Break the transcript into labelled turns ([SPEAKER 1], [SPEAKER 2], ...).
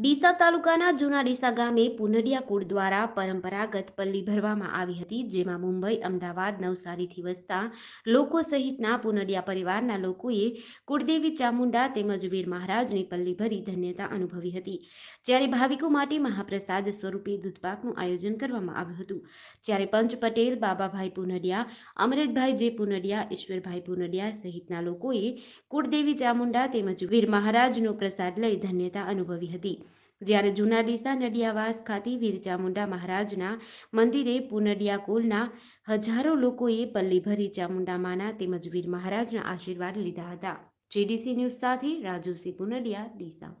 [SPEAKER 1] ડીસા તાલુકાના જૂના ડીસા ગામે પુનડિયા કુળ દ્વારા પરંપરાગત પલ્લી ભરવામાં આવી હતી જેમાં મુંબઈ અમદાવાદ નવસારીથી વસતા લોકો સહિતના પુનડિયા પરિવારના લોકોએ કુળદેવી ચામુંડા તેમજ વીર મહારાજની પલ્લી ભરી ધન્યતા અનુભવી હતી જ્યારે ભાવિકો માટે મહાપ્રસાદ સ્વરૂપે દૂધપાકનું આયોજન કરવામાં આવ્યું હતું જ્યારે પંચ પટેલ બાબાભાઈ પુનડિયા અમૃતભાઈ જે પુનડિયા ઈશ્વરભાઈ પુનડિયા સહિતના લોકોએ કુળદેવી ચામુંડા તેમજ વીર મહારાજનો પ્રસાદ લઈ ધન્યતા અનુભવી હતી જ્યારે જૂના ડીસા નડિયાવાસ ખાતે વીરચામુંડા મહારાજના મંદિરે પુનડિયા કુલના હજારો લોકોએ પલ્લીભરી ચામુંડા માના તેમજ વીર મહારાજના આશીર્વાદ લીધા હતા જેડીસી ન્યૂઝ સાથે રાજુસિંહ પુનડિયા ડીસા